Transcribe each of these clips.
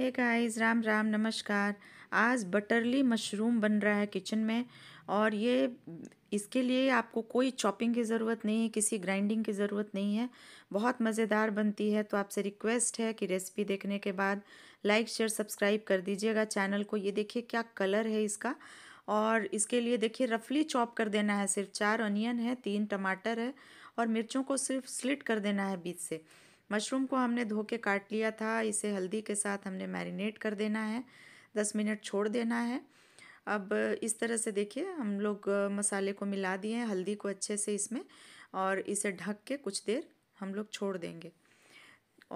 hey guys Ram Ram नमस्कार आज बटरली mushroom बन रहा है किचन में और ये इसके लिए आपको कोई चॉपिंग की ज़रूरत नहीं है किसी ग्राइंडिंग की ज़रूरत नहीं है बहुत मज़ेदार बनती है तो आपसे रिक्वेस्ट है कि रेसिपी देखने के बाद लाइक शेयर सब्सक्राइब कर दीजिएगा चैनल को ये देखिए क्या कलर है इसका और इसके लिए देखिए रफली चॉप कर देना है सिर्फ चार अनियन है तीन टमाटर है और मिर्चों को सिर्फ स्लिट कर देना है बीच से मशरूम को हमने धो के काट लिया था इसे हल्दी के साथ हमने मैरिनेट कर देना है दस मिनट छोड़ देना है अब इस तरह से देखिए हम लोग मसाले को मिला दिए हैं हल्दी को अच्छे से इसमें और इसे ढक के कुछ देर हम लोग छोड़ देंगे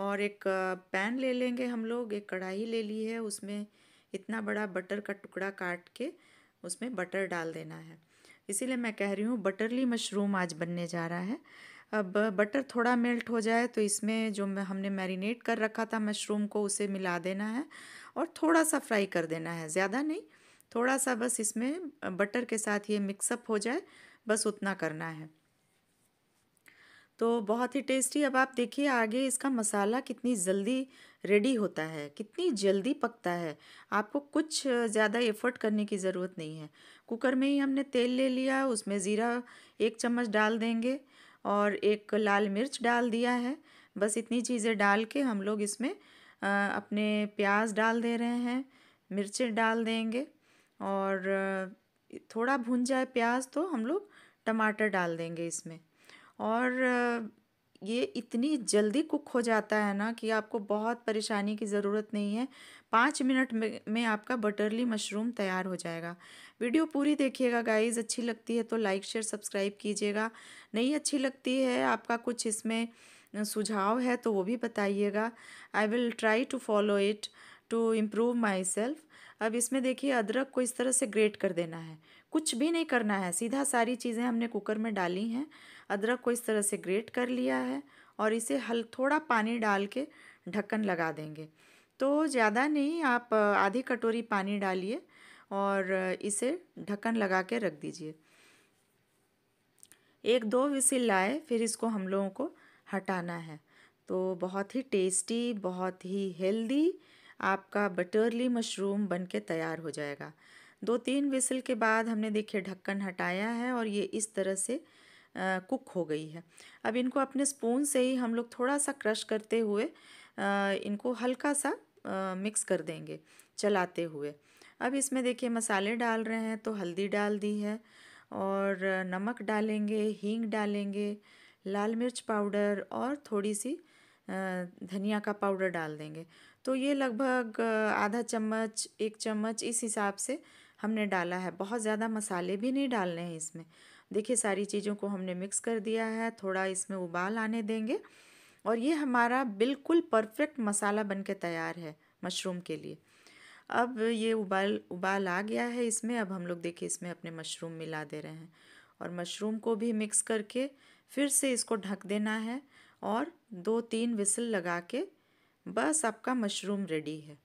और एक पैन ले लेंगे हम लोग एक कढ़ाई ले ली है उसमें इतना बड़ा बटर का टुकड़ा काट के उसमें बटर डाल देना है इसीलिए मैं कह रही हूँ बटरली मशरूम आज बनने जा रहा है अब बटर थोड़ा मेल्ट हो जाए तो इसमें जो हमने मैरिनेट कर रखा था मशरूम को उसे मिला देना है और थोड़ा सा फ्राई कर देना है ज़्यादा नहीं थोड़ा सा बस इसमें बटर के साथ ये मिक्सअप हो जाए बस उतना करना है तो बहुत ही टेस्टी अब आप देखिए आगे इसका मसाला कितनी जल्दी रेडी होता है कितनी जल्दी पकता है आपको कुछ ज़्यादा एफर्ट करने की ज़रूरत नहीं है कुकर में ही हमने तेल ले लिया उसमें ज़ीरा एक चम्मच डाल देंगे और एक लाल मिर्च डाल दिया है बस इतनी चीज़ें डाल के हम लोग इसमें अपने प्याज डाल दे रहे हैं मिर्चें डाल देंगे और थोड़ा भुन जाए प्याज तो हम लोग टमाटर डाल देंगे इसमें और ये इतनी जल्दी कुक हो जाता है ना कि आपको बहुत परेशानी की ज़रूरत नहीं है पाँच मिनट में, में आपका बटरली मशरूम तैयार हो जाएगा वीडियो पूरी देखिएगा गाइज अच्छी लगती है तो लाइक शेयर सब्सक्राइब कीजिएगा नहीं अच्छी लगती है आपका कुछ इसमें सुझाव है तो वो भी बताइएगा I will try to follow it to improve myself अब इसमें देखिए अदरक को इस तरह से ग्रेट कर देना है कुछ भी नहीं करना है सीधा सारी चीज़ें हमने कुकर में डाली हैं अदरक को इस तरह से ग्रेट कर लिया है और इसे हल थोड़ा पानी डाल के ढक्कन लगा देंगे तो ज़्यादा नहीं आप आधी कटोरी पानी डालिए और इसे ढक्कन लगा के रख दीजिए एक दो विसिल लाए फिर इसको हम लोगों को हटाना है तो बहुत ही टेस्टी बहुत ही हेल्दी आपका बटरली मशरूम बन के तैयार हो जाएगा दो तीन विसिल के बाद हमने देखिए ढक्कन हटाया है और ये इस तरह से कुक हो गई है अब इनको अपने स्पून से ही हम लोग थोड़ा सा क्रश करते हुए इनको हल्का सा मिक्स कर देंगे चलाते हुए अब इसमें देखिए मसाले डाल रहे हैं तो हल्दी डाल दी है और नमक डालेंगे हींग डालेंगे लाल मिर्च पाउडर और थोड़ी सी धनिया का पाउडर डाल देंगे तो ये लगभग आधा चम्मच एक चम्मच इस हिसाब से हमने डाला है बहुत ज़्यादा मसाले भी नहीं डालने हैं इसमें देखिए सारी चीज़ों को हमने मिक्स कर दिया है थोड़ा इसमें उबाल आने देंगे और ये हमारा बिल्कुल परफेक्ट मसाला बन के तैयार है मशरूम के लिए अब ये उबाल उबाल आ गया है इसमें अब हम लोग देखिए इसमें अपने मशरूम मिला दे रहे हैं और मशरूम को भी मिक्स करके फिर से इसको ढक देना है और दो तीन विसल लगा के बस आपका मशरूम रेडी है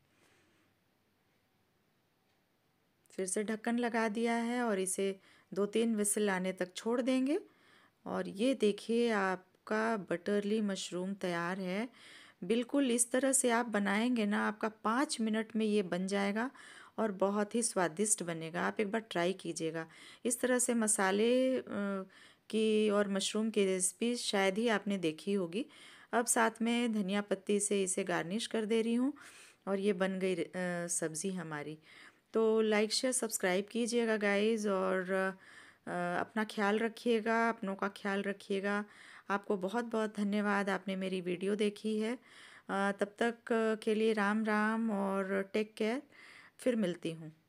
फिर से ढक्कन लगा दिया है और इसे दो तीन विसल आने तक छोड़ देंगे और ये देखिए आपका बटरली मशरूम तैयार है बिल्कुल इस तरह से आप बनाएंगे ना आपका पाँच मिनट में ये बन जाएगा और बहुत ही स्वादिष्ट बनेगा आप एक बार ट्राई कीजिएगा इस तरह से मसाले की और मशरूम की रेसिपी शायद ही आपने देखी होगी अब साथ में धनिया पत्ती से इसे गार्निश कर दे रही हूँ और ये बन गई सब्ज़ी हमारी तो लाइक शेयर सब्सक्राइब कीजिएगा गाइज़ और अपना ख्याल रखिएगा अपनों का ख्याल रखिएगा आपको बहुत बहुत धन्यवाद आपने मेरी वीडियो देखी है तब तक के लिए राम राम और टेक केयर फिर मिलती हूँ